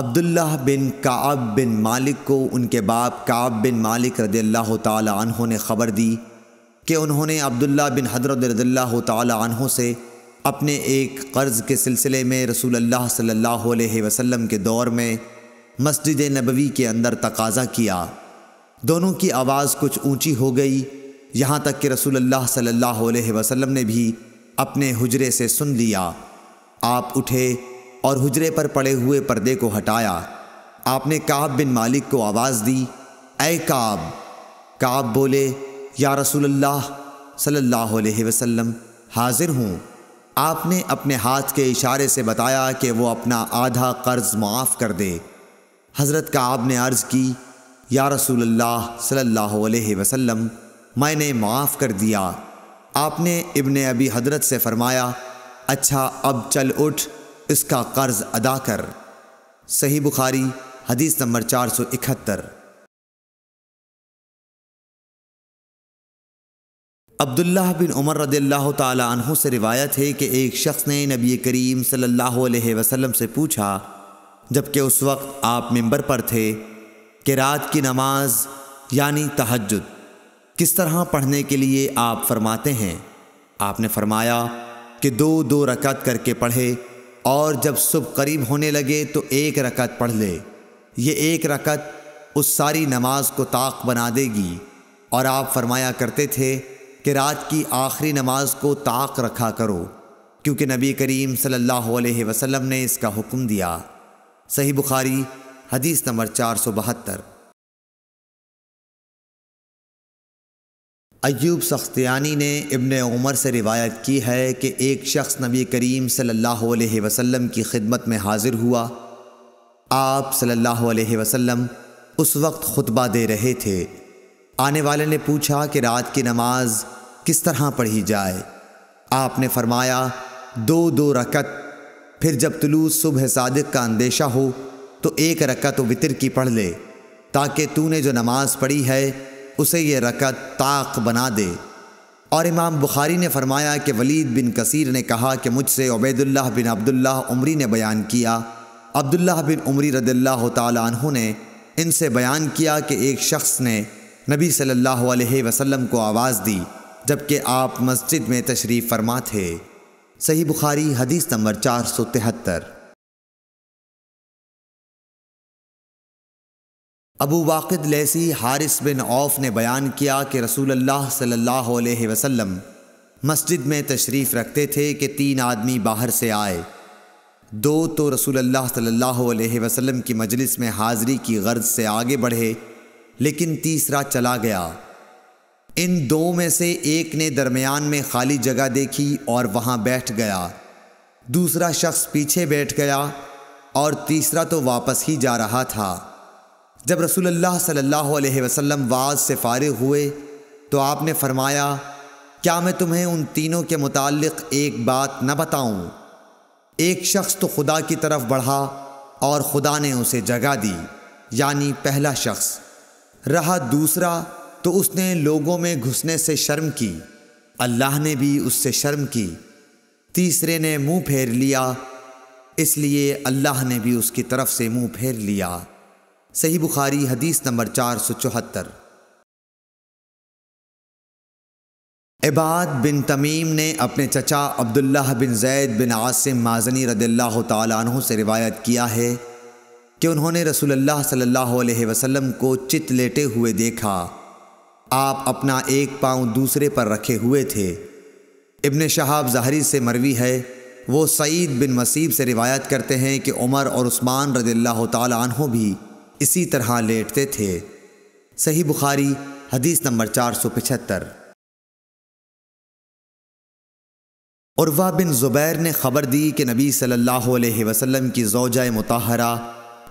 अब्दुल्लाह बिन काब बिन मालिक को उनके बाप काब बिन मालिक रदी तहों ने ख़बर दी कि उन्होंने अब्दुल्ला बिन हजरत रदी तहों से अपने एक कर्ज़ के सिलसिले में रसूल अल्लाह सल्लल्लाहु अलैहि वसल्लम के दौर में मस्जिद नबवी के अंदर तकाजा किया दोनों की आवाज़ कुछ ऊंची हो गई यहाँ तक कि रसूल अल्लाह सल्लल्लाहु अलैहि वसल्लम ने भी अपने हुजरे से सुन लिया आप उठे और हुजरे पर पड़े हुए पर्दे को हटाया आपने काब बिन मालिक को आवाज़ दी ए काब काब बोले या रसूलुल्लाह सल्लल्लाहु अलैहि वसल्लम हाजिर हूँ आपने अपने हाथ के इशारे से बताया कि वो अपना आधा कर्ज माफ़ कर दे हज़रत काब ने अर्ज़ की या रसूलुल्लाह सल्लल्लाहु अलैहि वसल्लम मैंने माफ़ कर दिया आपने इब्ने अभी हजरत से फ़रमाया अच्छा अब चल उठ इसका कर्ज अदा कर सही बुखारी हदीस नंबर चार सौ इकहत्तर अब्दुल्लाह बिन उमर रदील्ला तु से रिवायत है कि एक शख्स ने नबी करीम सल्लल्लाहु अलैहि वसल्लम से पूछा जबकि उस वक्त आप मेंबर पर थे कि रात की नमाज यानी तहजद किस तरह पढ़ने के लिए आप फरमाते हैं आपने फरमाया कि दो दो रकत करके पढ़े और जब सुबह करीब होने लगे तो एक रकत पढ़ ले ये एक रकत उस सारी नमाज को ताक बना देगी और आप फरमाया करते थे कि रात की आखिरी नमाज को ताक रखा करो क्योंकि नबी करीम सल्लल्लाहु अलैहि वसल्लम ने इसका हुक्म दिया सही बुखारी हदीस नंबर चार सौ बहत्तर अयूब सख्तियानी ने इबन उमर से रिवायत की है कि एक शख्स नबी करीम सल्लल्लाहु अलैहि वसल्लम की खिदमत में हाज़िर हुआ आप सल्लल्लाहु अलैहि वसल्लम उस वक्त खुतबा दे रहे थे आने वाले ने पूछा कि रात की नमाज किस तरह पढ़ी जाए आपने फरमाया दो दो रकत फिर जब तुलू सुबह सादिक का अंदेशा हो तो एक रकत वितर की पढ़ ले ताकि तूने जो नमाज़ पढ़ी है उसे ये रकत ताक बना दे और इमाम बुखारी ने फरमाया कि वलीद बिन कसीर ने कहा कि मुझसे उबैदुल्लाह बिन अब्दुल्ला उमरी ने बयान किया अब्दुल्लाह बिन उमरी रदल्ला तु ने इनसे बयान किया कि एक शख्स ने नबी सल्लल्लाहु अलैहि वसल्लम को आवाज़ दी जबकि आप मस्जिद में तशरीफ़ फरमा थे सही बुखारी हदीस नंबर चार सौ तिहत्तर अबू वाक़द लेसी हारिस बिन औफ ने बयान किया कि अल्लाह सल्लल्लाहु अलैहि वसल्लम मस्जिद में तशरीफ़ रखते थे कि तीन आदमी बाहर से आए दो तो अल्लाह सल्लल्लाहु अलैहि वसल्लम की मजलिस में हाज़िरी की गर्ज से आगे बढ़े लेकिन तीसरा चला गया इन दो में से एक ने दरमियान में खाली जगह देखी और वहाँ बैठ गया दूसरा शख्स पीछे बैठ गया और तीसरा तो वापस ही जा रहा था जब रसूलुल्लाह सल्लल्लाहु अलैहि वसल्लम वाज से फारिग हुए तो आपने फरमाया क्या मैं तुम्हें उन तीनों के मुतालिक एक बात न बताऊं? एक शख्स तो खुदा की तरफ बढ़ा और खुदा ने उसे जगा दी यानी पहला शख्स रहा दूसरा तो उसने लोगों में घुसने से शर्म की अल्लाह ने भी उससे शर्म की तीसरे ने मुंह फेर लिया इसलिए अल्लाह ने भी उसकी तरफ से मुंह फेर लिया सही बुखारी हदीस नंबर चार सौ चौहत्तर इबाद बिन तमीम ने अपने चचा अब्दुल्लाह बिन जैद बिन आसिम माजनी रदल्ला तु से रिवायत किया है कि उन्होंने रसूलुल्लाह सल्लल्लाहु अलैहि वसल्लम को चित लेटे हुए देखा आप अपना एक पांव दूसरे पर रखे हुए थे इब्ने शहाब जहरी से मरवी है वो सईद बिन मसीब से रिवायत करते हैं कि उमर और उस्मान रदल्ला तु भी इसी तरह लेटते थे सही बुखारी हदीस नंबर चार सौ पिछहत्तर और वह बिन ज़ुबैर ने ख़बर दी कि नबी सल्लल्लाहु अलैहि वसल्लम की जोजा मतहरा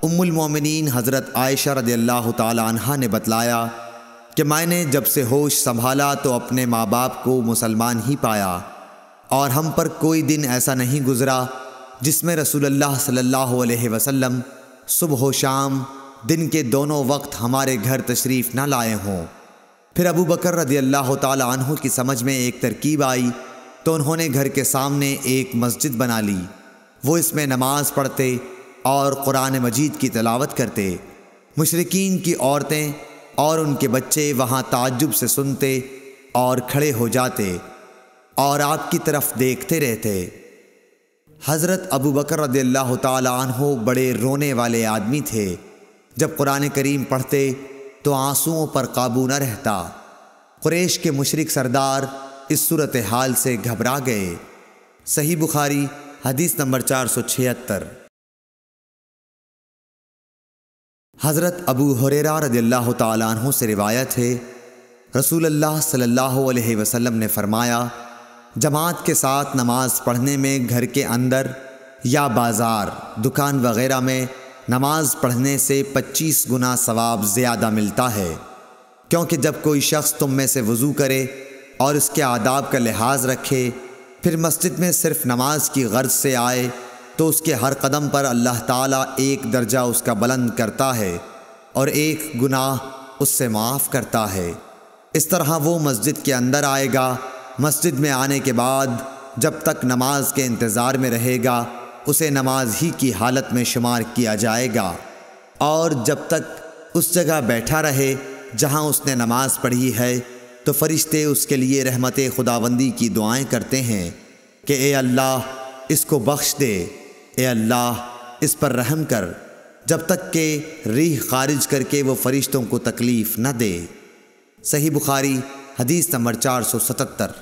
उम्मुलमोमिन हज़रत आयशा रदी तहा ने बतलाया कि मैंने जब से होश संभाला तो अपने माँ बाप को मुसलमान ही पाया और हम पर कोई दिन ऐसा नहीं गुज़रा जिसमें रसूलुल्लाह सल्लल्लाहु अलैहि वसल्लम सुबह शाम दिन के दोनों वक्त हमारे घर तशरीफ़ ना लाए हों फिर अबू बकर रदी अल्लाह तहों की समझ में एक तरकीब आई तो उन्होंने घर के सामने एक मस्जिद बना ली वो इसमें नमाज़ पढ़ते और क़ुरान मजीद की तलावत करते मशरकिन की औरतें और उनके बच्चे वहाँ ताजुब से सुनते और खड़े हो जाते और आपकी तरफ देखते रहते हज़रत अबू बकर रदी अल्लाह तहों बड़े रोने वाले आदमी थे जब कुरान करीम पढ़ते तो आंसुओं पर काबू न रहता कुरेश के मुशरक सरदार इस सूरत हाल से घबरा गए सही बुखारी हदीस नंबर चार सौ छिहत्तर हज़रत अबू हुरेरा रदील्ला तु से रिवायत है रसूल अल्लाह सल्लल्लाहु अलैहि वसल्लम ने फरमाया जमात के साथ नमाज़ पढ़ने में घर के अंदर या बाज़ार दुकान वगैरह में नमाज पढ़ने से 25 गुना सवाब ज़्यादा मिलता है क्योंकि जब कोई शख्स तुम में से वज़ू करे और इसके आदाब का लिहाज रखे फिर मस्जिद में सिर्फ नमाज की गर्ज से आए तो उसके हर कदम पर अल्लाह ताला एक दर्जा उसका बुलंद करता है और एक गुनाह उससे माफ़ करता है इस तरह वो मस्जिद के अंदर आएगा मस्जिद में आने के बाद जब तक नमाज के इंतज़ार में रहेगा उसे नमाज ही की हालत में शुमार किया जाएगा और जब तक उस जगह बैठा रहे जहाँ उसने नमाज पढ़ी है तो फरिश्ते उसके लिए रहमत खुदाबंदी की दुआएं करते हैं कि ए अल्लाह इसको बख्श दे ए अल्लाह इस पर रहम कर जब तक के रीह खारिज करके वो फरिश्तों को तकलीफ़ न दे सही बुखारी हदीस नंबर चार सौ सतहत्तर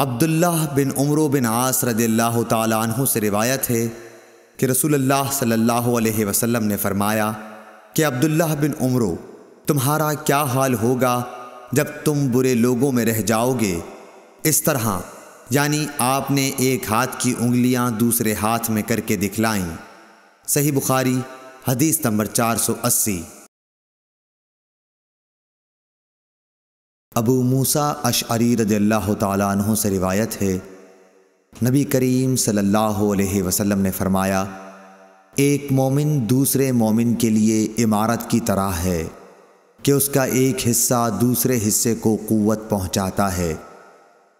अब्दुल्लाह बिन उमर बिन आस रदील्ला तु से रिवायत है कि रसूलुल्लाह सल्लल्लाहु अलैहि वसल्लम ने फरमाया कि अब्दुल्ला बिन उमर तुम्हारा क्या हाल होगा जब तुम बुरे लोगों में रह जाओगे इस तरह यानी आपने एक हाथ की उंगलियां दूसरे हाथ में करके दिखलाईं सही बुखारी हदीस नंबर 480 अबू मूसा अशरी रज़ल्ला तहों से रिवायत है नबी करीम सल्लल्लाहु अलैहि वसल्लम ने फरमाया एक मोमिन दूसरे मोमिन के लिए इमारत की तरह है कि उसका एक हिस्सा दूसरे हिस्से को क़वत पहुंचाता है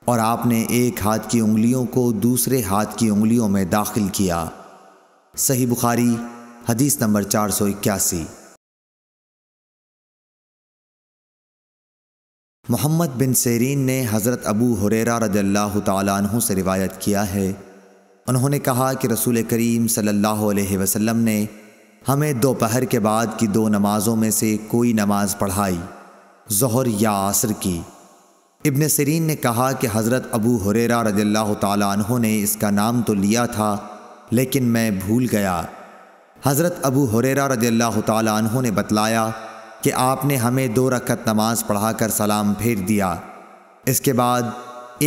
और आपने एक हाथ की उंगलियों को दूसरे हाथ की उंगलियों में दाखिल किया सही बुखारी हदीस नंबर चार सौ इक्यासी मोहम्मद बिन सेरीन ने हज़रत अबू हुरेरा रजल्ला तु से रिवायत किया है उन्होंने कहा कि रसूल करीम सल्लल्लाहु अलैहि वसल्लम ने हमें दोपहर के बाद की दो नमाज़ों में से कोई नमाज़ पढ़ाई जहर या आसर की इब्न सेरीन ने कहा कि हज़रत अबू हुरेरा ताला तु ने इसका नाम तो लिया था लेकिन मैं भूल गया हज़रत अबू हुरेरा ताला तु ने बतलाया कि आपने हमें दो रकत नमाज पढ़ाकर सलाम फेर दिया इसके बाद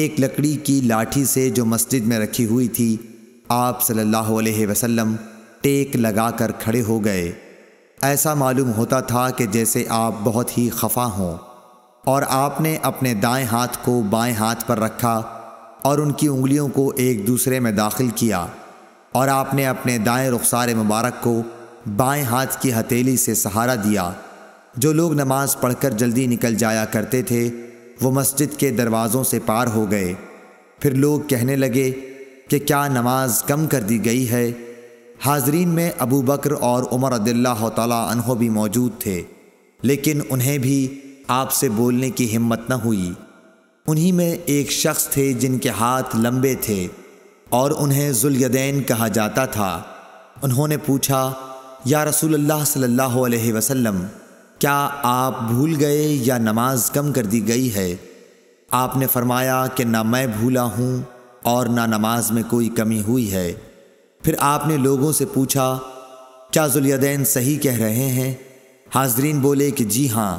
एक लकड़ी की लाठी से जो मस्जिद में रखी हुई थी आप सल्लल्लाहु अलैहि वसल्लम टेक लगाकर खड़े हो गए ऐसा मालूम होता था कि जैसे आप बहुत ही खफा हों और आपने अपने दाएं हाथ को बाएं हाथ पर रखा और उनकी उंगलियों को एक दूसरे में दाखिल किया और आपने अपने दाएं रुखसार मुबारक को बाएं हाथ की हथेली से सहारा दिया जो लोग नमाज पढ़कर जल्दी निकल जाया करते थे वो मस्जिद के दरवाज़ों से पार हो गए फिर लोग कहने लगे कि क्या नमाज कम कर दी गई है हाजरीन में अबू बकर और उमर अदिल्ला भी मौजूद थे लेकिन उन्हें भी आपसे बोलने की हिम्मत न हुई उन्हीं में एक शख्स थे जिनके हाथ लंबे थे और उन्हें जुलयदैन कहा जाता था उन्होंने पूछा या रसूलुल्लाह सल्लल्लाहु अलैहि वसल्लम क्या आप भूल गए या नमाज कम कर दी गई है आपने फरमाया कि ना मैं भूला हूँ और ना नमाज में कोई कमी हुई है फिर आपने लोगों से पूछा क्या जुलयदैन सही कह रहे हैं हाजरीन बोले कि जी हाँ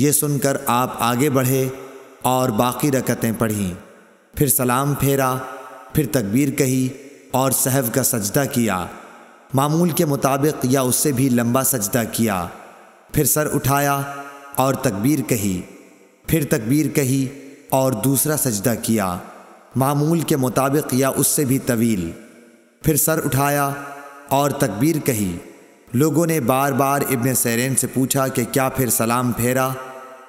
ये सुनकर आप आगे बढ़े और बाकी रकतें पढ़ी फिर सलाम फेरा फिर तकबीर कही और सहव का सजदा किया मामूल के मुताबिक या उससे भी लंबा सजदा किया फिर सर उठाया और तकबीर कही फिर तकबीर कही और दूसरा सजदा किया मामूल के मुताबिक या उससे भी तवील फिर सर उठाया और तकबीर कही लोगों ने बार बार इब्न सैरन से पूछा कि क्या फिर सलाम फेरा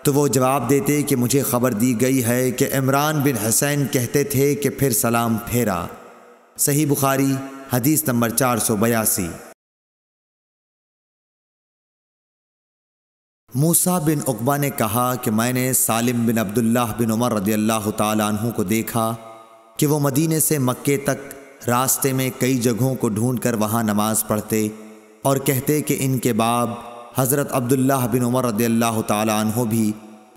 तो वो जवाब देते कि मुझे ख़बर दी गई है कि इमरान बिन हसैन कहते थे कि फिर सलाम फेरा सही बुखारी हदीस नंबर चार सौ बयासी मूसा बिन उकबा ने कहा कि मैंने सालिम बिन अब्दुल्लाह बिन उमर रदी अल्लाह तु को देखा कि वो मदीने से मक्के तक रास्ते में कई जगहों को ढूंढ कर वहाँ नमाज पढ़ते और कहते कि इनके बाब हज़रत अब्दुल्लाह बिन उमर रदी अल्लाह तु भी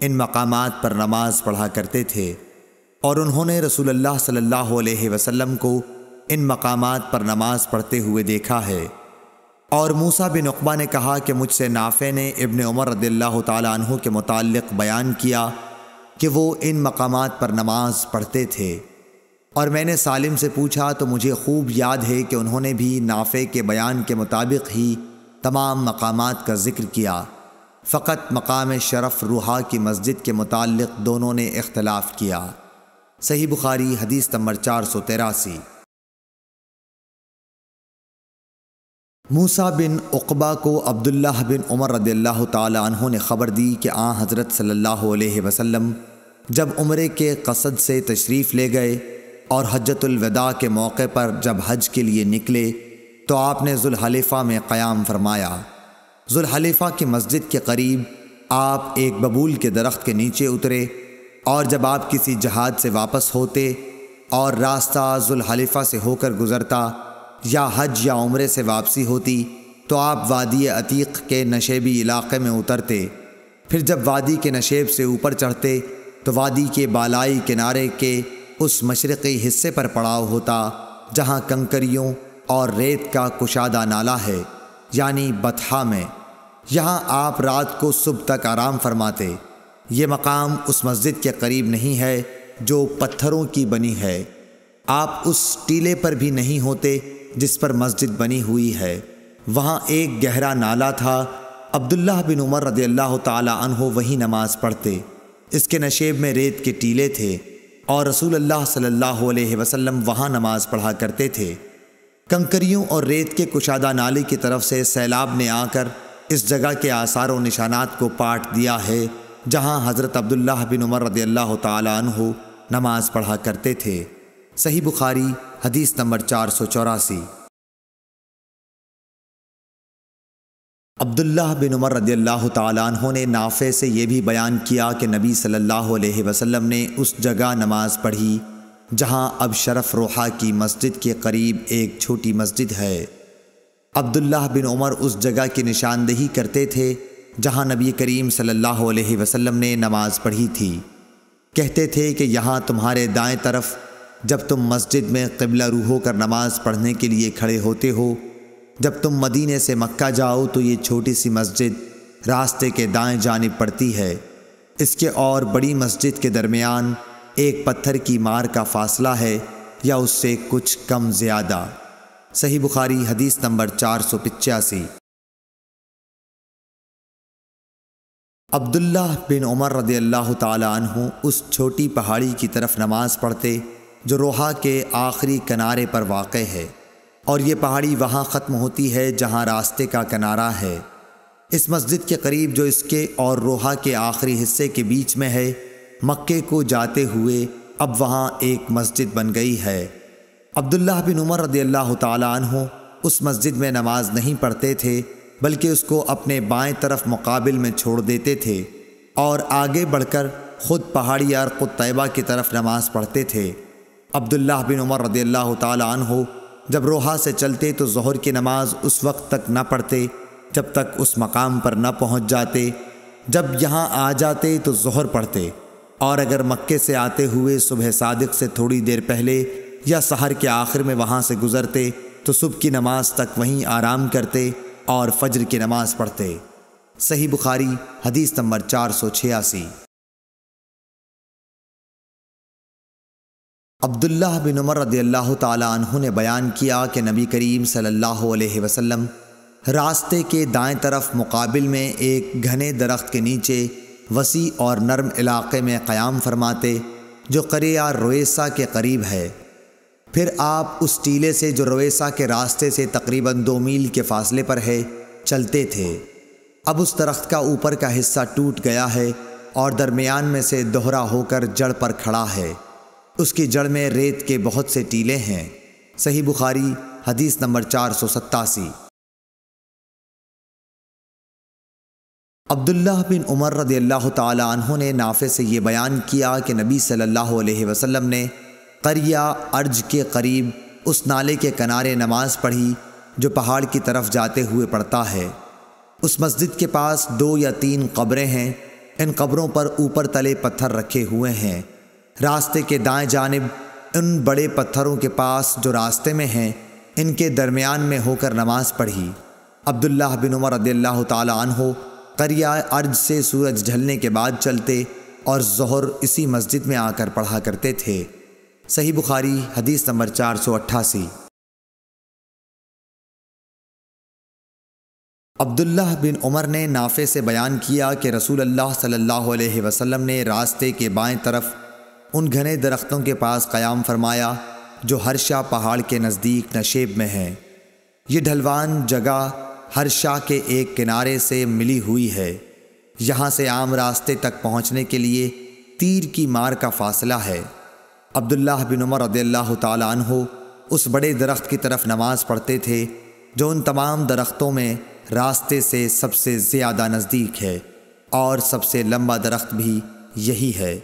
इन मकाम पर नमाज पढ़ा करते थे और उन्होंने रसूलुल्लाह सल्ला वसम को इन मकाम पर नमाज पढ़ते हुए देखा है और मूसा बिन उकबा ने कहा कि मुझसे नाफे ने इबन उमर रदील्ला तु के मुतक़ बयान किया कि वो इन मकाम पर नमाज पढ़ते थे और मैंने सालिम से पूछा तो मुझे खूब याद है कि उन्होंने भी नाफे के बयान के मुताबिक ही तमाम मकाम का जिक्र किया फ़कत मकाम शरफ रुहा की मस्जिद के मुतल दोनों ने इख्तलाफ किया सही बुखारी हदीस नंबर चार सौ तिरासी मूसा बिन उकबा को अब्दुल्लाह बिन उमर रदील्ला तु ने ख़बर दी कि आ हज़रत सल्ला वसम जब उम्र के कसद से तशरीफ़ ले गए और हजतलवदा के मौके पर जब हज के लिए निकले तो आपने जुल्हलीफ़ा में क़याम फरमाया हलीफा की मस्जिद के करीब आप एक बबूल के दरख्त के नीचे उतरे और जब आप किसी जहाज़ से वापस होते और रास्ता जुल्हलीफ़ा से होकर गुज़रता या हज या उम्र से वापसी होती तो आप वादी अतीक के नशेबी इलाके में उतरते फिर जब वादी के नशेब से ऊपर चढ़ते तो वादी के बालाई किनारे के उस मशरक़ी हिस्से पर पड़ाव होता जहाँ कंकरियों और रेत का कुशादा नाला है यानी बथहा में यहाँ आप रात को सुबह तक आराम फरमाते ये मकाम उस मस्जिद के करीब नहीं है जो पत्थरों की बनी है आप उस टीले पर भी नहीं होते जिस पर मस्जिद बनी हुई है वहाँ एक गहरा नाला था अब्दुल्ला बिन उमर रदी अल्लाह तहो वहीं नमाज पढ़ते इसके नशेब में रेत के टीले थे और रसूल अल्लाह सल्लल्लाहु अलैहि वसल्लम वहाँ नमाज पढ़ा करते थे कंकरियों और रेत के कुशादा नाले की तरफ से सैलाब ने आकर इस जगह के आसार निशानात को पाट दिया है जहाँ हज़रत अब्दुल्ला बिन उमर रदी अल्लाह तहो नमाज पढ़ा करते थे सही बुखारी हदीस नंबर चार सौ चौरासी अब्दुल्लाह बिन उमर रदी अल्लाह तहों ने नाफ़े से ये भी बयान किया कि नबी सल्लल्लाहु अलैहि वसल्लम ने उस जगह नमाज़ पढ़ी जहाँ अब शरफ रोहा की मस्जिद के करीब एक छोटी मस्जिद है अब्दुल्लाह बिन उमर उस जगह की निशानदेही करते थे जहाँ नबी करीम सल्लल्लाहु अलैहि वसल्लम ने नमाज़ पढ़ी थी कहते थे कि यहाँ तुम्हारे दाएँ तरफ़ जब तुम मस्जिद में कबला रू होकर नमाज पढ़ने के लिए खड़े होते हो जब तुम मदीने से मक्का जाओ तो ये छोटी सी मस्जिद रास्ते के दाएं जाने पड़ती है इसके और बड़ी मस्जिद के दरमियान एक पत्थर की मार का फासला है या उससे कुछ कम ज़्यादा सही बुखारी हदीस नंबर चार सौ पिचासी अब्दुल्ला बिन उमर रदी अल्लाह तु उस छोटी पहाड़ी की तरफ नमाज़ पढ़ते जो रोहा के आखिरी किनारे पर वाक़ है और ये पहाड़ी वहाँ ख़त्म होती है जहाँ रास्ते का किनारा है इस मस्जिद के करीब जो इसके और रोहा के आखिरी हिस्से के बीच में है मक्के को जाते हुए अब वहाँ एक मस्जिद बन गई है अब्दुल्ला बिन उमर रदी अल्लाह तु उस मस्जिद में नमाज नहीं पढ़ते थे बल्कि उसको अपने बाएं तरफ मुकाबिल में छोड़ देते थे और आगे बढ़कर ख़ुद पहाड़ी यार तयबा की तरफ नमाज़ पढ़ते थे अब्दुल्ला बिन उमर रदी अल्लाह जब रोहा से चलते तो जहर की नमाज उस वक्त तक न पढ़ते जब तक उस मकाम पर न पहुंच जाते जब यहाँ आ जाते तो जहर पढ़ते और अगर मक्के से आते हुए सुबह सादिक से थोड़ी देर पहले या शहर के आखिर में वहाँ से गुज़रते तो सुबह की नमाज तक वहीं आराम करते और फजर की नमाज पढ़ते सही बुखारी हदीस नंबर चार सौ छियासी अब्दुल्ला बिन उमर अल्लाह तु ने बयान किया कि नबी करीम सल्लल्लाहु अलैहि वसल्लम रास्ते के दाएं तरफ मुकाबिल में एक घने दरख्त के नीचे वसी और नरम इलाके में क़याम फरमाते जो करिया रोएसा के करीब है फिर आप उस टीले से जो रोएसा के रास्ते से तकरीबन दो मील के फासले पर है चलते थे अब उस दरख्त का ऊपर का हिस्सा टूट गया है और दरमियान में से दोहरा होकर जड़ पर खड़ा है उसकी जड़ में रेत के बहुत से टीले हैं सही बुखारी हदीस नंबर चार सौ सत्तासी अब्दुल्लाह बिन उमर रदी अल्लाह तहों ने नाफे से ये बयान किया कि नबी सल्लल्लाहु अलैहि वसल्लम ने करिया अर्ज के करीब उस नाले के किनारे नमाज पढ़ी जो पहाड़ की तरफ जाते हुए पड़ता है उस मस्जिद के पास दो या तीन कब्रें हैं इन कब्रों पर ऊपर तले पत्थर रखे हुए हैं रास्ते के दाएं जानब उन बड़े पत्थरों के पास जो रास्ते में हैं इनके दरमियान में होकर नमाज पढ़ी अब्दुल्लाह बिन उमर रदील्ला तहो करिया अर्ज से सूरज ढलने के बाद चलते और जहर इसी मस्जिद में आकर पढ़ा करते थे सही बुखारी हदीस नंबर चार सौ अट्ठासी अब्दुल्लाह बिन उमर ने नाफे से बयान किया कि रसूल अल्लाह सल्लल्लाहु अलैहि वसल्लम ने रास्ते के बाएं तरफ उन घने दरख्तों के पास क़याम फरमाया जो हर्षा पहाड़ के नज़दीक नशेब में है ये ढलवान जगह हर्षा के एक किनारे से मिली हुई है यहाँ से आम रास्ते तक पहुँचने के लिए तीर की मार का फासला है अब्दुल्ला बिन उमर रदील्ला उस बड़े दरख्त की तरफ नमाज़ पढ़ते थे जो उन तमाम दरख्तों में रास्ते से सबसे ज़्यादा नज़दीक है और सबसे लंबा दरख्त भी यही है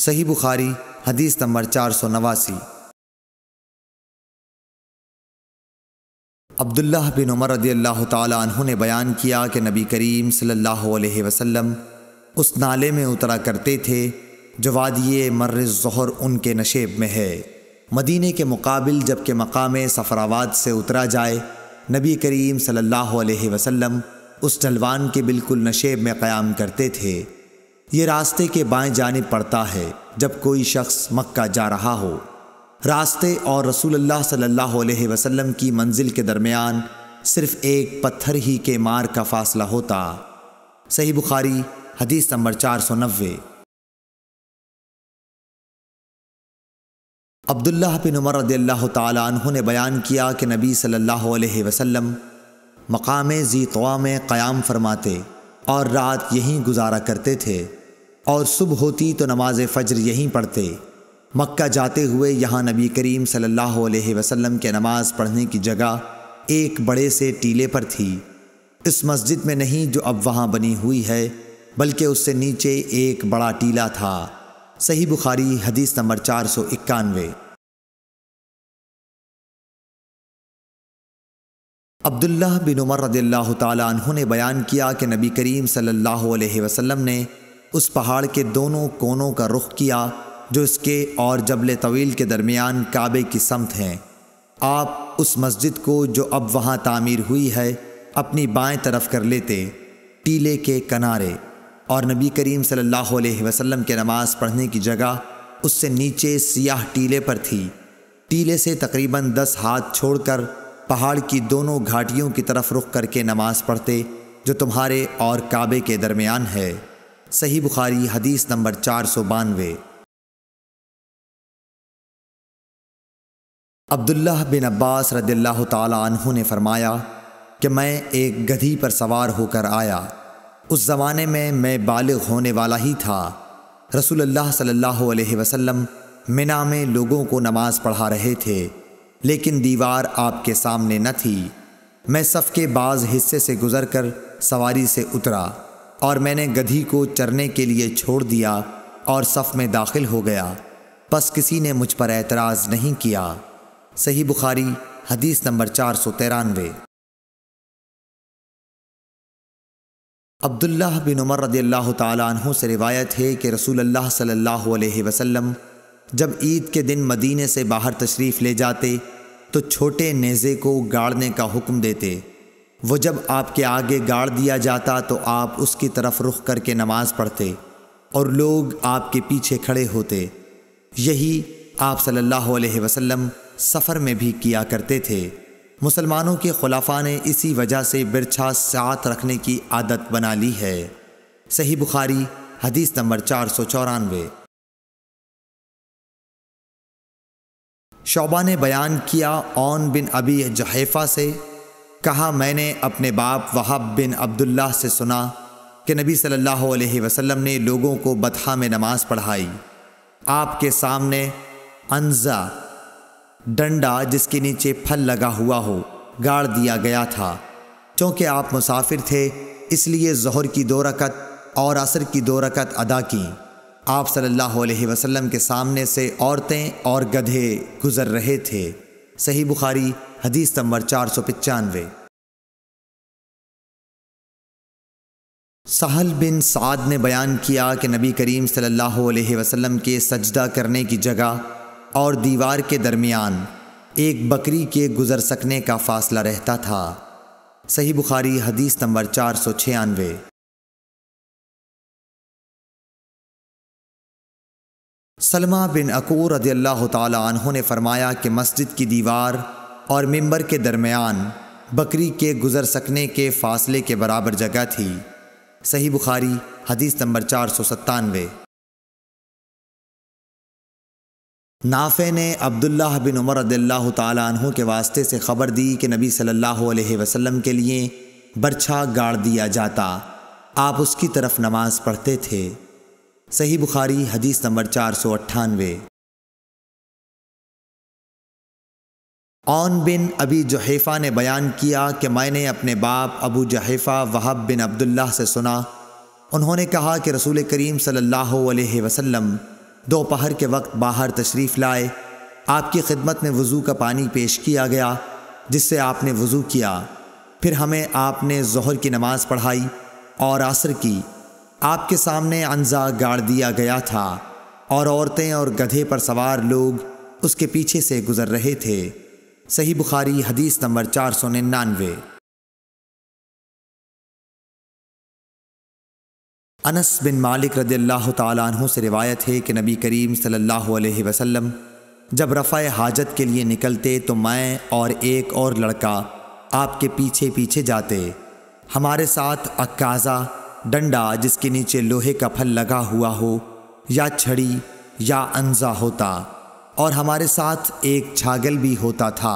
सही बुखारी हदीस नंबर चार सौ नवासी अब्दुल्ला बिन उमर रदी अल्लाह तु ने बयान किया कि नबी करीम सल्लल्लाहु अलैहि वसल्लम उस नाले में उतरा करते थे जो वादिय मर्र जहर उनके नशेब में है मदीने के मुकाबिल जबकि मकाम सफराबाद से उतरा जाए नबी करीम सल्लल्लाहु अलैहि वसल्लम उस जलवान के बिल्कुल नशेब में क़याम करते थे ये रास्ते के बाएं जाने पड़ता है जब कोई शख्स मक्का जा रहा हो रास्ते और रसूल सल्लल्लाहु अलैहि वसल्लम की मंजिल के दरमियान सिर्फ एक पत्थर ही के मार का फासला होता सही बुखारी हदीस नंबर चार सौ नब्बे अब्दुल्ला बिन उमर रदील्ला तु ने बयान किया कि नबी सल्लल्लाहु अलैहि वसल्लम मकाम जी में क़याम फरमाते और रात यहीं गुजारा करते थे और सुबह होती तो नमाज फ़जर यहीं पढ़ते मक्का जाते हुए यहाँ नबी करीम सल्लल्लाहु अलैहि वसल्लम के नमाज पढ़ने की जगह एक बड़े से टीले पर थी इस मस्जिद में नहीं जो अब वहाँ बनी हुई है बल्कि उससे नीचे एक बड़ा टीला था सही बुखारी हदीस नंबर चार सौ इक्यानवे अब्दुल्ला बिन उमर रदील्ला तु ने बयान किया कि नबी करीम सल्लल्लाहु अलैहि वसल्लम ने उस पहाड़ के दोनों कोनों का रुख किया जो इसके और जबल तवील के दरमियान काबे की समत हैं आप उस मस्जिद को जो अब वहाँ तामीर हुई है अपनी बाएं तरफ कर लेते टीले के किनारे और नबी करीम सल्लल्लाहु अलैहि वसल्लम के नमाज़ पढ़ने की जगह उससे नीचे सियाह टीले पर थी टीले से तकरीबन दस हाथ छोड़कर पहाड़ की दोनों घाटियों की तरफ रुख करके नमाज़ पढ़ते जो तुम्हारे और काबे के दरमियान है सही बुखारी हदीस नंबर चार सौ बानवे अब्दुल्ला बिन अब्बास रदील्ला तु ने फरमाया कि मैं एक गधी पर सवार होकर आया उस ज़माने में मैं बालग होने वाला ही था रसूलुल्लाह सल्लल्लाहु अलैहि वसल्लम मिना में लोगों को नमाज़ पढ़ा रहे थे लेकिन दीवार आपके सामने न थी मैं सफ़ के बाज़ हिस्से से गुज़र कर सवारी से उतरा और मैंने गधी को चरने के लिए छोड़ दिया और सफ़ में दाखिल हो गया बस किसी ने मुझ पर एतराज़ नहीं किया सही बुखारी हदीस नंबर चार सौ तिरानवे अब्दुल्ला बिन उमर रदी अल्लाह तु से रिवायत है कि रसूल अल्लाह सल्लल्लाहु अलैहि वसल्लम जब ईद के दिन मदीने से बाहर तशरीफ़ ले जाते तो छोटे नेज़े को गाड़ने का हुक्म देते वो जब आपके आगे गाड़ दिया जाता तो आप उसकी तरफ रुख करके नमाज़ पढ़ते और लोग आपके पीछे खड़े होते यही आप सल्लल्लाहु अलैहि वसल्लम सफ़र में भी किया करते थे मुसलमानों के खुलाफा ने इसी वजह से बिरछा साथ रखने की आदत बना ली है सही बुखारी हदीस नंबर चार सौ चौरानवे शोबा ने बयान किया ओन बिन अबी जहैफ़ा से कहा मैंने अपने बाप वहाब बिन अब्दुल्ला से सुना कि नबी सल्लल्लाहु अलैहि वसल्लम ने लोगों को बतहा में नमाज पढ़ाई आपके सामने अनजा डंडा जिसके नीचे फल लगा हुआ हो गाड़ दिया गया था क्योंकि आप मुसाफिर थे इसलिए जहर की दो रकत और असर की दो रकत अदा की आप सल्लल्लाहु अलैहि वसल्लम के सामने से औरतें और गधे गुज़र रहे थे सही बुखारी हदीस नंबर चार सौ पचानवे सहल बिन साद ने बयान किया कि नबी करीम सल्लल्लाहु अलैहि वसल्लम के सजदा करने की जगह और दीवार के दरमियान एक बकरी के गुज़र सकने का फासला रहता था सही बुखारी हदीस नंबर चार सौ छियानवे सलमा बिन अकूर रदी अल्लाह तहों ने फरमाया कि मस्जिद की दीवार और मेंबर के दरमियान बकरी के गुज़र सकने के फासले के बराबर जगह थी सही बुखारी हदीस नंबर चार सौ सत्तानवे नाफे ने अब्दुल्लाह बिन उमर रदल्ला तु के वास्ते से ख़बर दी कि नबी सल्लल्लाहु अलैहि वसल्लम के लिए बरछा गाड़ दिया जाता आप उसकी तरफ नमाज़ पढ़ते थे सही बुखारी हदीस नंबर चार सौ अट्ठानवे ऑन बिन अबी जहेफ़ा ने बयान किया कि मैंने अपने बाप अबू जहेफ़ा वहब बिन अब्दुल्ला से सुना उन्होंने कहा कि रसूल करीम सल्लल्लाहु अलैहि वसल्लम दोपहर के वक्त बाहर तशरीफ़ लाए आपकी खिदमत में वज़ू का पानी पेश किया गया जिससे आपने वज़ू किया फिर हमें आपने जहर की नमाज़ पढ़ाई और असर की आपके सामने अनजा गाड़ दिया गया था और औरतें और गधे पर सवार लोग उसके पीछे से गुजर रहे थे सही बुखारी हदीस नंबर चार सौ निन्यानवे अनस बिन मालिक रदी अल्लाह तु से रिवायत है कि नबी करीम सल्लल्लाहु अलैहि वसल्लम जब रफ़ा हाजत के लिए निकलते तो मैं और एक और लड़का आपके पीछे पीछे जाते हमारे साथ अक्काज़ा डंडा जिसके नीचे लोहे का फल लगा हुआ हो या छड़ी या अंजा होता और हमारे साथ एक छागल भी होता था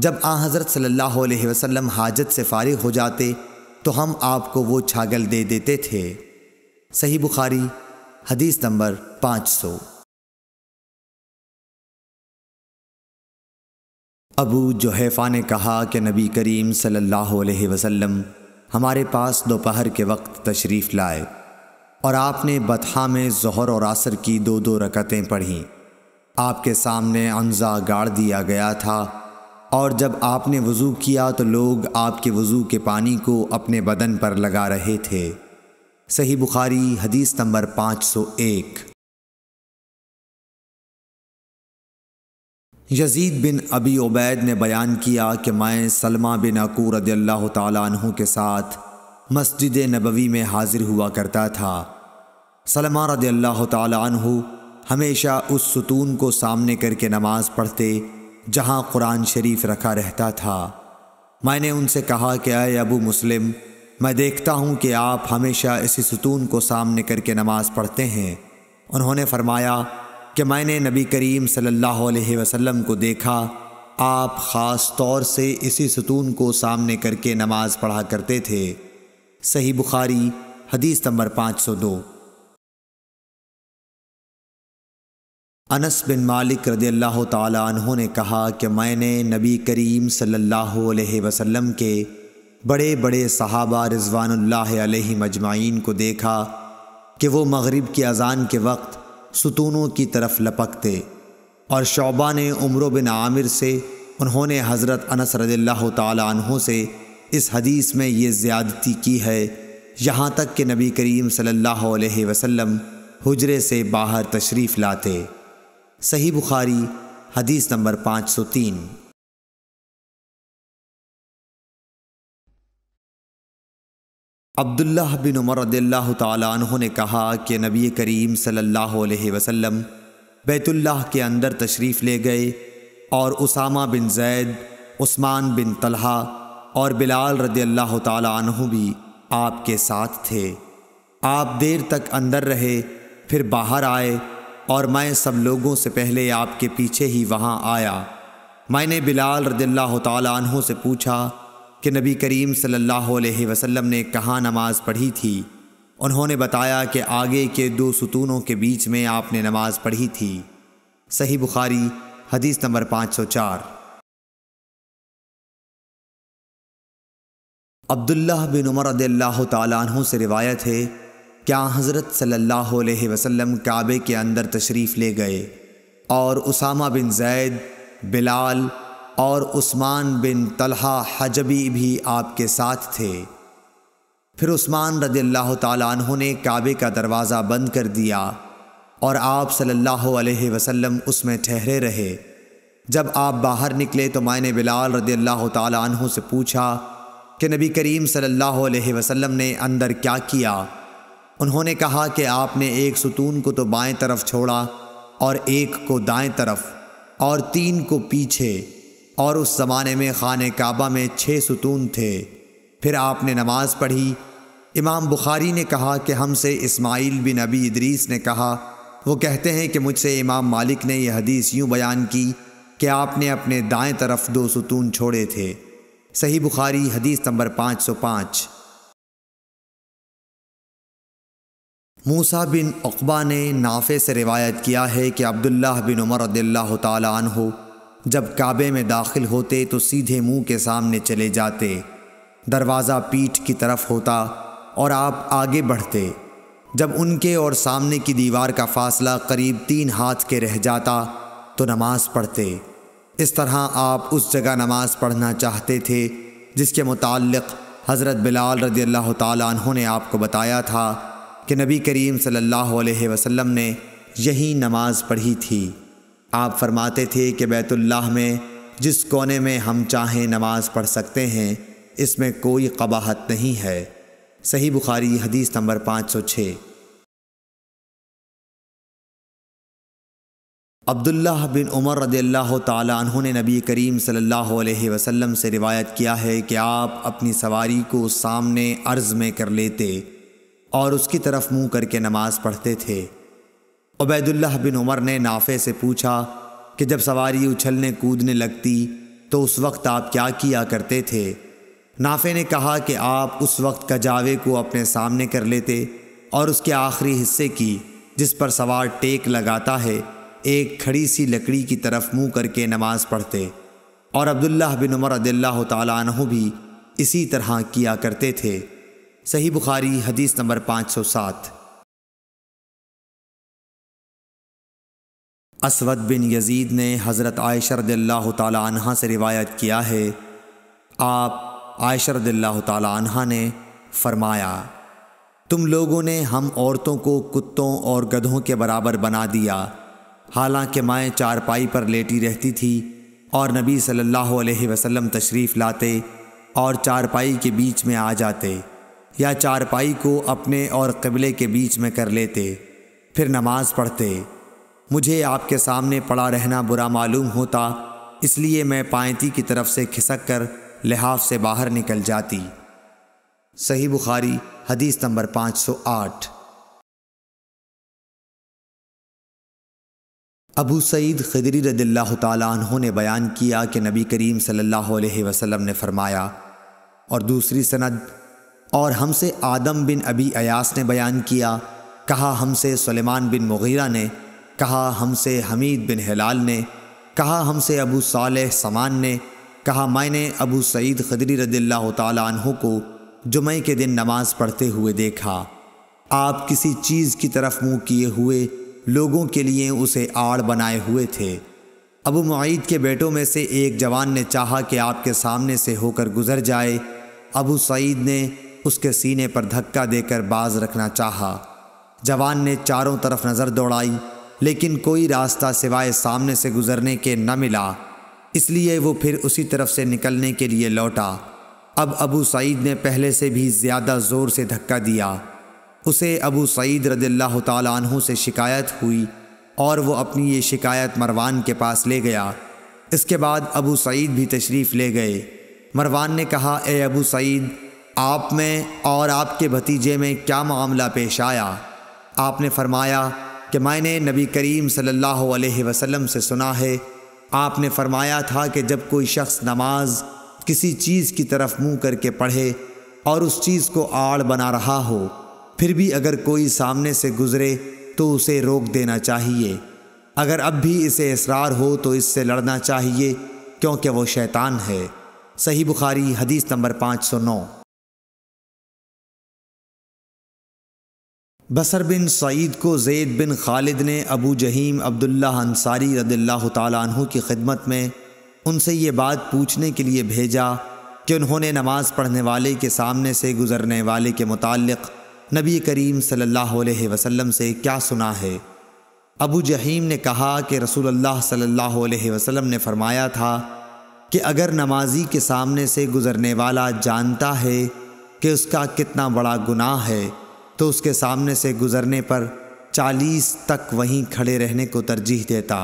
जब आ हज़रत सल्लल्लाहु अलैहि वसल्लम हाजत से फारिग हो जाते तो हम आपको वो छागल दे देते थे सही बुखारी हदीस नंबर पाँच सौ अबू जोहैफा ने कहा कि नबी करीम सल्लल्लाहु अलैहि वसल्लम हमारे पास दोपहर के वक्त तशरीफ़ लाए और आपने बतहा में जहर और आसर की दो दो रकतें पढ़ीं आपके सामने अनजा गाड़ दिया गया था और जब आपने वज़ू किया तो लोग आपके वज़ू के पानी को अपने बदन पर लगा रहे थे सही बुखारी हदीस नंबर पाँच सौ एक यजीद बिन अबी उबैद ने बयान किया कि मैं सलमा बिन अकूर रदल्ला तु के साथ मस्जिद नबवी में हाजिर हुआ करता था सलमा रदल्ला तहु हमेशा उस सुतून को सामने करके नमाज पढ़ते जहाँ कुरान शरीफ रखा रहता था मैंने उनसे कहा कि अय अबू मुस्लिम मैं देखता हूँ कि आप हमेशा इसी सुतून को सामने करके नमाज पढ़ते हैं उन्होंने फरमाया कि मैंने नबी करीम सल्लल्लाहु अलैहि वसल्लम को देखा आप ख़ास तौर से इसी सतून को सामने करके नमाज पढ़ा करते थे सही बुखारी हदीस नंबर पाँच सौ दो अनस बिन मालिक रदी अल्लाह तहों ने कहा कि मैंने नबी करीम सल्लल्लाहु अलैहि वसल्लम के बड़े बड़े सहाबा रिजवानुल्लाह अलैहि मजमाइन को देखा कि वो मगरिब की अज़ान के वक्त सुतूनों की तरफ लपकते और शोबा ने उम्र बिन आमिर से उन्होंने हज़रत अनस रज़ी तहों से इस हदीस में ये ज़्यादती की है यहाँ तक कि नबी करीम सल्लल्लाहु अलैहि वसल्लम हजरे से बाहर तशरीफ़ लाते सही बुखारी हदीस नंबर पाँच सौ तीन अब्दुल्लाह बिन उमर रदील्ला तु ने कहा कि नबी करीम सल्लल्लाहु अलैहि वसल्लम बैतुल्लाह के अंदर तशरीफ़ ले गए और उसामा बिन जैद उस्मान बिन तलहा और बिलाल रदी अल्लाह तु भी आपके साथ थे आप देर तक अंदर रहे फिर बाहर आए और मैं सब लोगों से पहले आपके पीछे ही वहाँ आया मैंने बिलाल रदी अल्लाह तु से पूछा कि नबी करीम सल्लल्लाहु अलैहि वसल्लम ने कहाँ नमाज़ पढ़ी थी उन्होंने बताया कि आगे के दो सुतूनों के बीच में आपने नमाज़ पढ़ी थी सही बुखारी हदीस नंबर पाँच सौ चार अब्दुल्ला बिन उमर तु से रिवायत है क्या हज़रत सल्लल्लाहु अलैहि वसल्लम काबे के अंदर तशरीफ़ ले गए और उसामा बिन जैद बिलाल और उस्मान बिन तलहा हजबी भी आपके साथ थे फिर उस्मान रदी अल्लाह तु ने काबे का दरवाज़ा बंद कर दिया और आप सल्लल्लाहु अलैहि वसल्लम उसमें ठहरे रहे जब आप बाहर निकले तो मैंने बिलाल रदी अल्लाह तु से पूछा कि नबी करीम सल्लल्लाहु अलैहि वसल्लम ने अंदर क्या किया उन्होंने कहा कि आपने एक सुतून को तो बाएँ तरफ छोड़ा और एक को दाएँ तरफ और तीन को पीछे और उस ज़माने में खान काबा में छः सुतून थे फिर आपने नमाज़ पढ़ी इमाम बुखारी ने कहा कि हमसे इस्माइल बिन अबी इदरीस ने कहा वो कहते हैं कि मुझसे इमाम मालिक ने यह हदीस यूँ बयान की कि आपने अपने दाएं तरफ दो सुतून छोड़े थे सही बुखारी हदीस नंबर पाँच सौ पाँच मूसा बिन अकबा ने नाफे से रिवायत किया है कि अब्दुल्ला बिन उमर अदिल्ला तन हो जब काबे में दाखिल होते तो सीधे मुंह के सामने चले जाते दरवाज़ा पीठ की तरफ होता और आप आगे बढ़ते जब उनके और सामने की दीवार का फासला करीब तीन हाथ के रह जाता तो नमाज़ पढ़ते इस तरह आप उस जगह नमाज पढ़ना चाहते थे जिसके मुतालिक हज़रत बिलाल रदी अल्लाह तहों ने आपको बताया था कि नबी करीम सल्लल्लाहु अलैहि वसल्लम ने यही नमाज़ पढ़ी थी आप फरमाते थे कि बैतुल्लाह में जिस कोने में हम चाहें नमाज पढ़ सकते हैं इसमें कोई कबाहत नहीं है सही बुखारी हदीस नंबर पाँच सौ छः अब्दुल्लाह बिन उमर रदील्ला तु ने नबी करीम सल्लल्लाहु अलैहि वसल्लम से रिवायत किया है कि आप अपनी सवारी को सामने अर्ज़ में कर लेते और उसकी तरफ मुंह करके नमाज़ पढ़ते थे उबैदुल्लाह बिन उमर ने नाफे से पूछा कि जब सवारी उछलने कूदने लगती तो उस वक्त आप क्या किया करते थे नाफे ने कहा कि आप उस वक्त कजावे को अपने सामने कर लेते और उसके आखिरी हिस्से की जिस पर सवार टेक लगाता है एक खड़ी सी लकड़ी की तरफ मुंह करके नमाज पढ़ते और अब्दुल्लाह बिन उमर अदिल्ला तु भी इसी तरह किया करते थे सही बुखारी हदीस नंबर पाँच सौ सात असवद बिन यजीद ने हज़रत आयशर दिल्ला तहा से रिवायत किया है आप आयशर दिल्ला तहा ने फरमाया तुम लोगों ने हम औरतों को कुत्तों और गधों के बराबर बना दिया हालांकि माएँ चारपाई पर लेटी रहती थी और नबी सल्लल्लाहु अलैहि वसल्लम तशरीफ़ लाते और चारपाई के बीच में आ जाते या चारपाई को अपने और कबले के बीच में कर लेते फिर नमाज़ पढ़ते मुझे आपके सामने पड़ा रहना बुरा मालूम होता इसलिए मैं पायती की तरफ से खिसक कर लिहाफ से बाहर निकल जाती सही बुखारी हदीस नंबर 508 अबू सईद खदरी रदील्ला तहों ने बयान किया कि नबी करीम सल्लल्लाहु अलैहि ने फ़रमाया और दूसरी सनद और हमसे आदम बिन अबी अयास ने बयान किया कहा हमसे सलेमान बिन मुगीरा ने कहा हमसे हमीद बिन हिलाल ने कहा हमसे अबू साल समान ने कहा मैंने अबू सईद खदरी रदिल्ला तहों को जुमे के दिन नमाज पढ़ते हुए देखा आप किसी चीज़ की तरफ मुंह किए हुए लोगों के लिए उसे आड़ बनाए हुए थे अबू मईद के बेटों में से एक जवान ने चाहा कि आपके सामने से होकर गुजर जाए अबू सईद ने उसके सीने पर धक्का देकर बाज रखना चाहा जवान ने चारों तरफ नज़र दौड़ाई लेकिन कोई रास्ता सिवाय सामने से गुजरने के न मिला इसलिए वो फिर उसी तरफ से निकलने के लिए लौटा अब अबू सईद ने पहले से भी ज़्यादा ज़ोर से धक्का दिया उसे अबू सईद रदिल्ला तु से शिकायत हुई और वो अपनी ये शिकायत मरवान के पास ले गया इसके बाद अबू सईद भी तशरीफ़ ले गए मरवान ने कहा ए अबू सईद आप में और आपके भतीजे में क्या मामला पेश आया आपने फरमाया कि मैंने नबी करीम सल्लल्लाहु अलैहि वसल्लम से सुना है आपने फरमाया था कि जब कोई शख्स नमाज किसी चीज़ की तरफ मुंह करके पढ़े और उस चीज़ को आड़ बना रहा हो फिर भी अगर कोई सामने से गुज़रे तो उसे रोक देना चाहिए अगर अब भी इसे इसरार हो तो इससे लड़ना चाहिए क्योंकि वो शैतान है सही बुखारी हदीस नंबर पाँच सौ नौ बसर बिन सईद को जैद बिन खालिद ने अबू जहीम अब्दुल्ला अंसारी रदील्ला तु की खिदमत में उनसे ये बात पूछने के लिए भेजा कि उन्होंने नमाज़ पढ़ने वाले के सामने से गुज़रने वाले के मुतालिक नबी करीम सल्लल्लाहु अलैहि वसल्लम से क्या सुना है अबू जहीम ने कहा कि रसूलुल्लाह सल्लल्लाहु अलैहि वसल्लम ने फरमाया था कि अगर नमाजी के सामने से गुज़रने वाला जानता है कि उसका कितना बड़ा गुनाह है तो उसके सामने से गुजरने पर चालीस तक वहीं खड़े रहने को तरजीह देता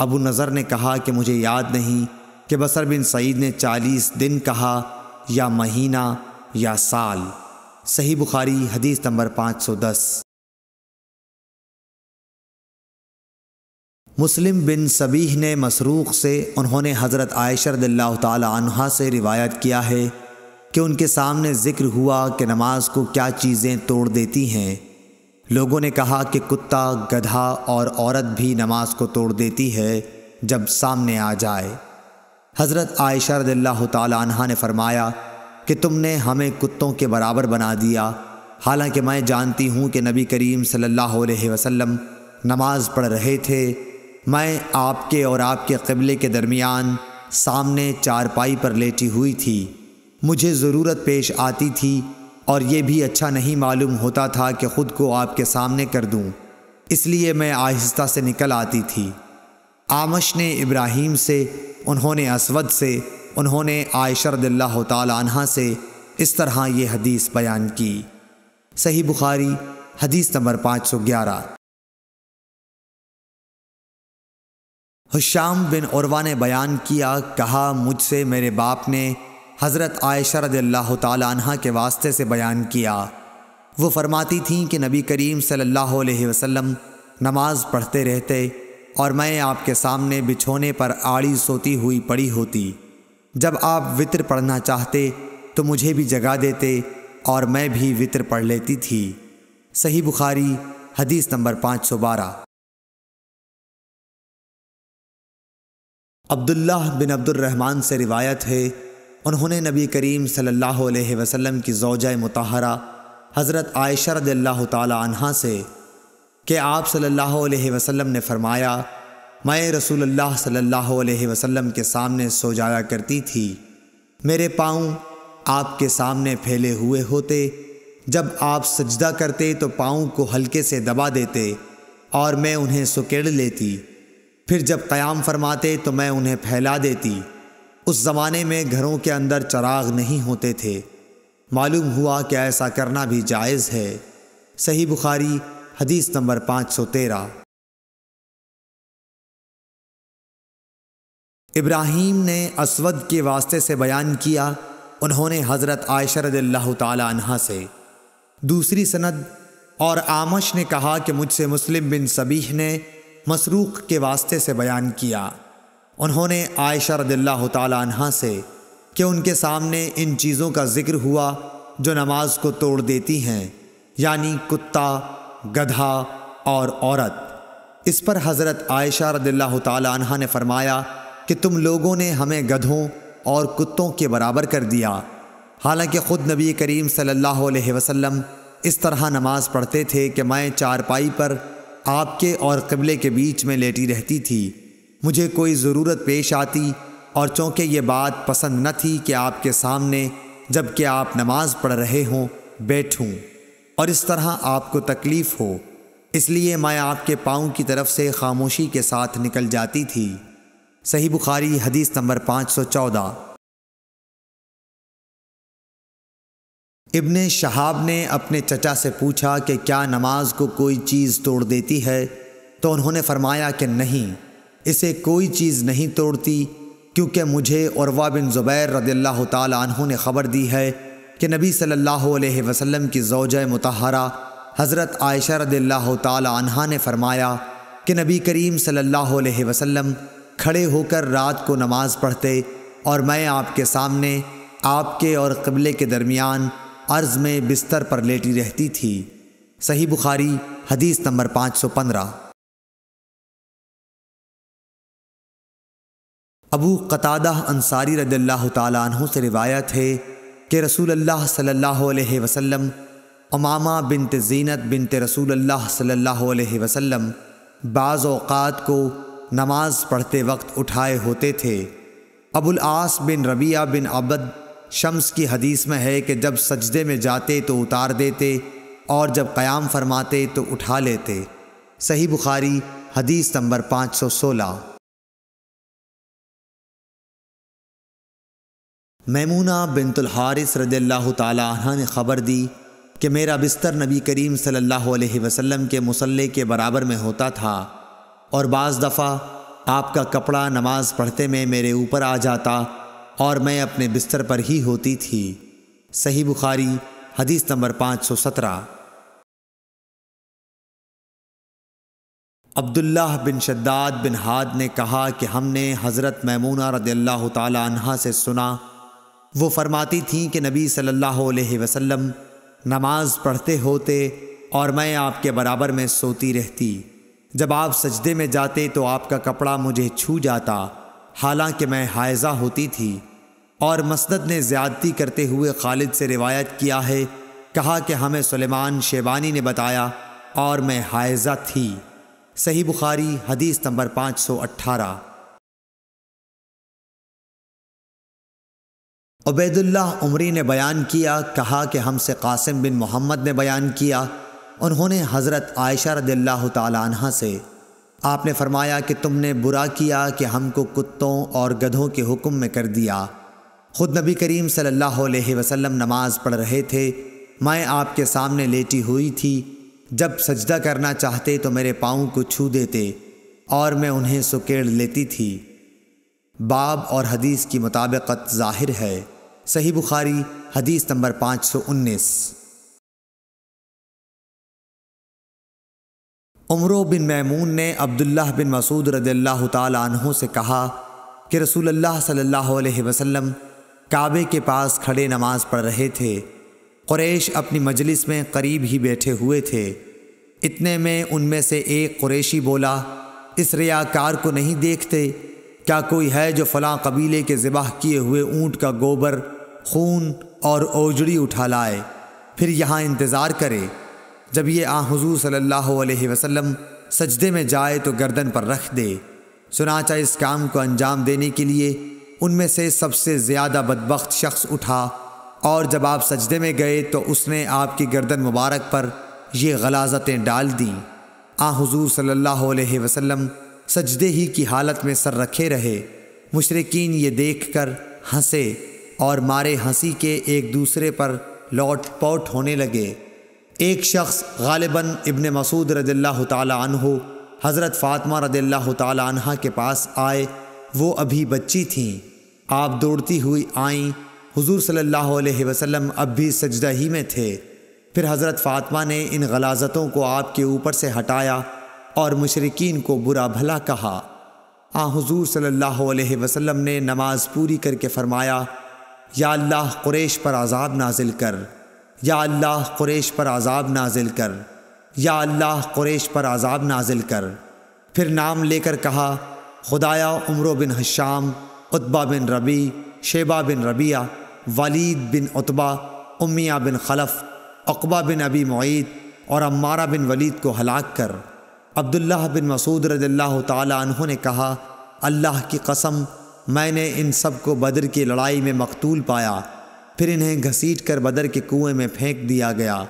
अबू नज़र ने कहा कि मुझे याद नहीं कि बसर बिन सईद ने चालीस दिन कहा या महीना या साल सही बुखारी हदीस नंबर पाँच सौ दस मुस्लिम बिन सबीह ने मसरूख से उन्होंने हज़रत आयशर दिल्ला तहा से रिवायत किया है कि उनके सामने जिक्र हुआ कि नमाज को क्या चीज़ें तोड़ देती हैं लोगों ने कहा कि कुत्ता गधा और औरत भी नमाज को तोड़ देती है जब सामने आ जाए हज़रत आयशा रद्ला तहा ने फरमाया कि तुमने हमें कुत्तों के बराबर बना दिया हालांकि मैं जानती हूँ कि नबी करीम सल्लल्लाहु अलैहि वसल्लम नमाज पढ़ रहे थे मैं आपके और आपके कबले के दरमियान सामने चारपाई पर लेटी हुई थी मुझे ज़रूरत पेश आती थी और ये भी अच्छा नहीं मालूम होता था कि ख़ुद को आपके सामने कर दूँ इसलिए मैं आहिस्ता से निकल आती थी आमश ने इब्राहिम से उन्होंने असवद से उन्होंने आयशर दिल्ला तहा से इस तरह ये हदीस बयान की सही बुखारी हदीस नंबर पाँच सौ ग्यारह बिन औरवा ने बयान किया कहा मुझसे मेरे बाप ने हज़रत आयशा रद्ला तह के वास्ते से बयान किया वो फरमाती थीं कि नबी करीम सल्लल्लाहु अलैहि वसल्लम नमाज पढ़ते रहते और मैं आपके सामने बिछोने पर आड़ी सोती हुई पड़ी होती जब आप वित्र पढ़ना चाहते तो मुझे भी जगा देते और मैं भी वित्र पढ़ लेती थी सही बुखारी हदीस नंबर पाँच सौ बारह अब्दुल्लाह बिन अब्दुलरहमान से रिवायत है उन्होंने नबी करीम सल्लल्लाहु अलैहि वसल्लम की जोजा मतहरा हज़रत आयशा रदल्ला तहा से कि आप सल्लल्लाहु अलैहि वसल्लम ने फ़रमाया मैं रसूलुल्लाह सल्लल्लाहु अलैहि वसल्लम के सामने सो जाया करती थी मेरे पाँव आपके सामने फैले हुए होते जब आप सजदा करते तो पाँव को हल्के से दबा देते और मैं उन्हें सुकेड़ लेती फिर जब क़याम फरमाते तो मैं उन्हें फैला देती उस ज़माने में घरों के अंदर चराग नहीं होते थे मालूम हुआ कि ऐसा करना भी जायज़ है सही बुखारी हदीस नंबर पाँच सौ तेरह इब्राहिम ने असवद के वास्ते से बयान किया उन्होंने हज़रत आयशर तहा से दूसरी सनद और आमश ने कहा कि मुझसे मुस्लिम बिन सबीह ने मसरूक़ के वास्ते से बयान किया उन्होंने आयशा रदिल्ला तहा से कि उनके सामने इन चीज़ों का ज़िक्र हुआ जो नमाज को तोड़ देती हैं यानी कुत्ता गधा और औरत इस पर हज़रत आयशा रदिल्ला तहा ने फरमाया कि तुम लोगों ने हमें गधों और कुत्तों के बराबर कर दिया हालांकि ख़ुद नबी करीम सल्लल्लाहु अलैहि वसल्लम इस तरह नमाज़ पढ़ते थे कि मैं चारपाई पर आपके और कबले के बीच में लेटी रहती थी मुझे कोई ज़रूरत पेश आती और चूँकि ये बात पसंद न थी कि आपके सामने जबकि आप नमाज पढ़ रहे हों बैठूँ और इस तरह आपको तकलीफ़ हो इसलिए मैं आपके पाँव की तरफ से खामोशी के साथ निकल जाती थी सही बुखारी हदीस नंबर पाँच सौ चौदह इबन शहाब ने अपने चचा से पूछा कि क्या नमाज को कोई चीज़ तोड़ देती है तो उन्होंने फरमाया कि नहीं इसे कोई चीज़ नहीं तोड़ती क्योंकि मुझे और बिन ज़ुबैर रदील्ला तहों ने ख़बर दी है कि नबी सल्लल्लाहु अलैहि वसल्लम की जोज मतहरा हज़रत आयशा रदील्ला तहा ने फरमाया कि नबी करीम सल्लल्लाहु अलैहि वसल्लम खड़े होकर रात को नमाज़ पढ़ते और मैं आपके सामने आपके और कबले के दरमियान अर्ज़ में बिस्तर पर लेटी रहती थी सही बुखारी हदीस नंबर पाँच सौ पंद्रह अबू कतादा अंसारी रद्ल्ला तु से रिवायत है कि रसूल अल्लाह सल्लल्लाहु अलैहि वसल्लम अमामा बिनत जीनत बिनत रसूल अल्लाह सल्लल्लाहु अलैहि वसल्लम बाज़ को नमाज पढ़ते वक्त उठाए होते थे अबुल आस बिन रबिया बिन अबद शम्स की हदीस में है कि जब सजदे में जाते तो उतार देते और जब क़याम फरमाते तो उठा लेते सही बुखारी हदीस नंबर पाँच सौ सोलह मैमूना बिनतुल हारिस रज़ी तह ने ख़बर दी कि मेरा बिस्तर नबी करीम सल्लल्लाहु अलैहि वसल्लम के मुसल्ले के बराबर में होता था और बाज़ दफ़ा आपका कपड़ा नमाज़ पढ़ते में मेरे ऊपर आ जाता और मैं अपने बिस्तर पर ही होती थी सही बुखारी हदीस नंबर पाँच सौ सत्रह अब्दुल्लाह बिन शद्दाद बिन हाद ने कहा कि हमने हज़रत मैमूना रदी अल्लाह तह से सुना वो फरमाती थीं कि नबी सल्लल्लाहु अलैहि वसल्लम नमाज पढ़ते होते और मैं आपके बराबर में सोती रहती जब आप सजदे में जाते तो आपका कपड़ा मुझे छू जाता हालांकि मैं हायजा होती थी और मसनद ने ज़्यादती करते हुए खालिद से रिवायत किया है कहा कि हमें सुलेमान शेबानी ने बताया और मैं हायजा थी सही बुखारी हदीस नंबर पाँच सौ अट्ठारह उबैदुल्ला उमरी ने बयान किया कहा कि हमसे कासिम बिन मोहम्मद ने बयान किया उन्होंने हज़रत आयशा रदिल्ला तहा से आपने फरमाया कि तुमने बुरा किया कि हमको कुत्तों और गधों के हुक्म में कर दिया खुद नबी करीम सल्लल्लाहु अलैहि वसल्लम नमाज पढ़ रहे थे मैं आपके सामने लेटी हुई थी जब सजदा करना चाहते तो मेरे पाँव को छू देते और मैं उन्हें सुकेड़ लेती थी बाब और हदीस की मुताबिकत ज़ाहिर है सही बुखारी हदीस नंबर पाँच सौ उन्नीस उम्र बिन मैमून ने अब्दुल्लाह बिन मसूद रदल्ला तहों से कहा कि रसूल अल्लाह सल्लल्लाहु अलैहि वसल्लम काबे के पास खड़े नमाज पढ़ रहे थे कुरैश अपनी मजलिस में करीब ही बैठे हुए थे इतने में उनमें से एक कुरैशी बोला इस रियाकार को नहीं देखते क्या कोई है जो फलां कबीले के ज़िबाह किए हुए ऊँट का गोबर खून और ओजड़ी उठा लाए फिर यहाँ इंतज़ार करे जब ये आ हजू सल्लल्लाहु अलैहि वसल्लम सजदे में जाए तो गर्दन पर रख दे सुनाचा इस काम को अंजाम देने के लिए उनमें से सबसे ज़्यादा बदबख्त शख्स उठा और जब आप सजदे में गए तो उसने आपकी गर्दन मुबारक पर ये गलाजतें डाल दी आ हजूर सल्लल्लाहु अलैहि वसल्लम सजदे ही की हालत में सर रखे रहे मुशरकिन ये देख कर हंसे और मारे हंसी के एक दूसरे पर लौट पौट होने लगे एक शख्स गालिबन इबन मसूद रदील्ला तहो हज़रत फ़ातिमा रदील्ला अनहा के पास आए वो अभी बच्ची थीं आप दौड़ती हुई आईं हुजूर सल्लल्लाहु अलैहि वसल्लम अब भी सजदा ही में थे फिर हज़रत फ़ातिमा ने इन गलाजतों को आपके ऊपर से हटाया और मुशरकिन को बुरा भला कहा आ हजूर सल्लल्लाहु अलैहि वसल्लम ने नमाज पूरी करके फरमाया या अल्लाह कुरैश पर आज़ाब नाजिल कर या अल्लाह कुरैश पर आज़ाब नाजिल कर या अल्लाह कुरैश पर आज़ाब नाजिल कर फिर नाम लेकर कहा खुदाया उम्र बिन हशाम उतबा बिन रबी शेबा बिन रबिया वलीद बिन उतबा उमिया बिन खलफ अकबा बिन अबी मुईद और अम्मारा बिन वलीद को हलाक कर अब्दुल्लाह बिन मसूद रज़ल्लाह तु ने कहा अल्लाह की कसम मैंने इन सब को बदर की लड़ाई में मकतूल पाया फिर इन्हें घसीट कर बदर के कुएं में फेंक दिया गया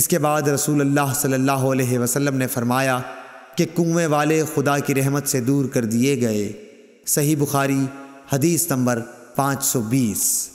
इसके बाद रसूल अल्लाह सल्लल्लाहु अलैहि वसल्लम ने फरमाया कि कुएं वाले खुदा की रहमत से दूर कर दिए गए सही बुखारी हदीस नंबर 520